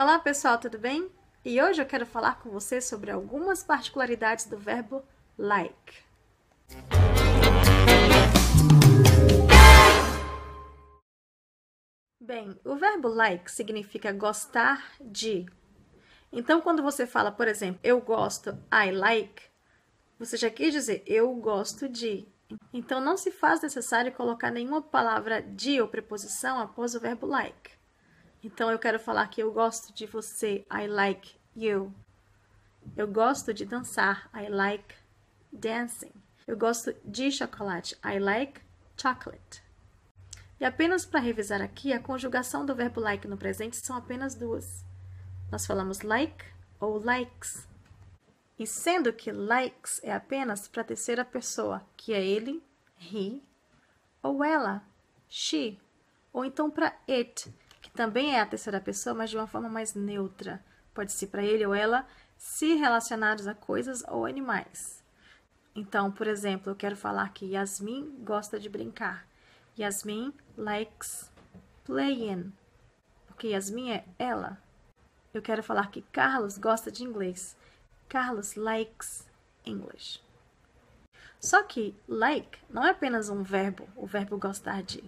Olá pessoal, tudo bem? E hoje eu quero falar com você sobre algumas particularidades do verbo like. Bem, o verbo like significa gostar de. Então, quando você fala, por exemplo, eu gosto, I like, você já quis dizer eu gosto de. Então, não se faz necessário colocar nenhuma palavra de ou preposição após o verbo like. Então eu quero falar que eu gosto de você, I like you. Eu gosto de dançar, I like dancing. Eu gosto de chocolate, I like chocolate. E apenas para revisar aqui, a conjugação do verbo like no presente são apenas duas. Nós falamos like ou likes. E sendo que likes é apenas para a terceira pessoa, que é ele, he, ou ela, she, ou então para it, que também é a terceira pessoa, mas de uma forma mais neutra. Pode ser para ele ou ela se relacionados a coisas ou animais. Então, por exemplo, eu quero falar que Yasmin gosta de brincar. Yasmin likes playing. Porque Yasmin é ela. Eu quero falar que Carlos gosta de inglês. Carlos likes English. Só que like não é apenas um verbo, o verbo gostar de.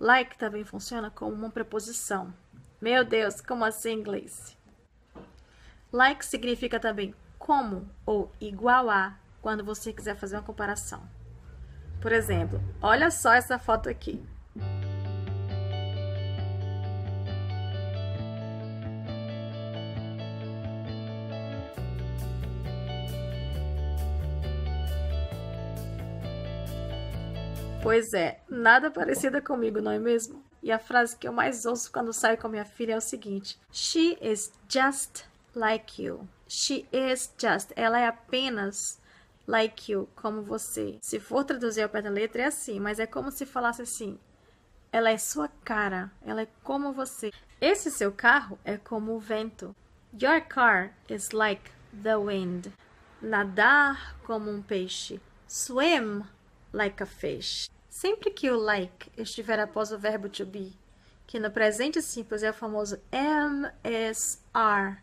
Like também funciona como uma preposição. Meu Deus, como assim inglês? Like significa também como ou igual a quando você quiser fazer uma comparação. Por exemplo, olha só essa foto aqui. Pois é, nada parecida comigo, não é mesmo? E a frase que eu mais ouço quando saio com minha filha é o seguinte: She is just like you. She is just. Ela é apenas like you, como você. Se for traduzir ao pé da letra, é assim, mas é como se falasse assim: Ela é sua cara, ela é como você. Esse seu carro é como o vento. Your car is like the wind. Nadar como um peixe. Swim like a fish. Sempre que o like estiver após o verbo to be, que no presente simples é o famoso MSR,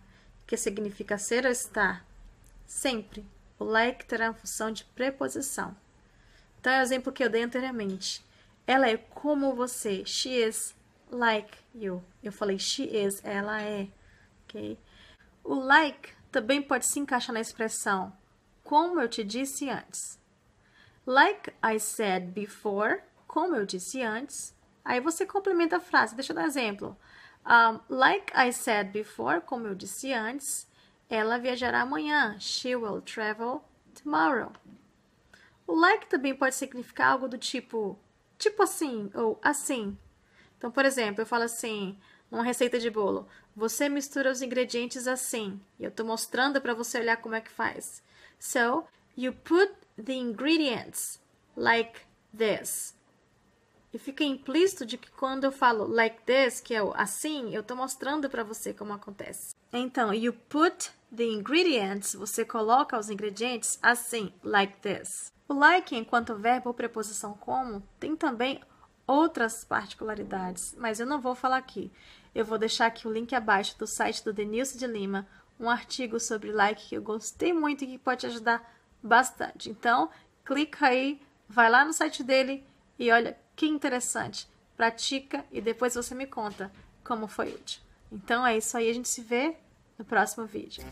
que significa ser ou estar, sempre o like terá a função de preposição. Então, é o exemplo que eu dei anteriormente. Ela é como você. She is like you. Eu falei she is, ela é. Okay? O like também pode se encaixar na expressão como eu te disse antes. Like I said before, como eu disse antes. Aí você complementa a frase. Deixa eu dar um exemplo. Um, like I said before, como eu disse antes, ela viajará amanhã. She will travel tomorrow. O like também pode significar algo do tipo, tipo assim ou assim. Então, por exemplo, eu falo assim, numa receita de bolo, você mistura os ingredientes assim. E eu estou mostrando para você olhar como é que faz. So, you put the ingredients like this. E fica implícito de que quando eu falo like this, que é o assim, eu estou mostrando para você como acontece. Então, you put the ingredients, você coloca os ingredientes assim, like this. O like, enquanto verbo ou preposição como, tem também outras particularidades, mas eu não vou falar aqui. Eu vou deixar aqui o link abaixo do site do Denilson de Lima, um artigo sobre like que eu gostei muito e que pode ajudar bastante. Então, clica aí, vai lá no site dele e olha que interessante. Pratica e depois você me conta como foi útil. Então é isso aí, a gente se vê no próximo vídeo.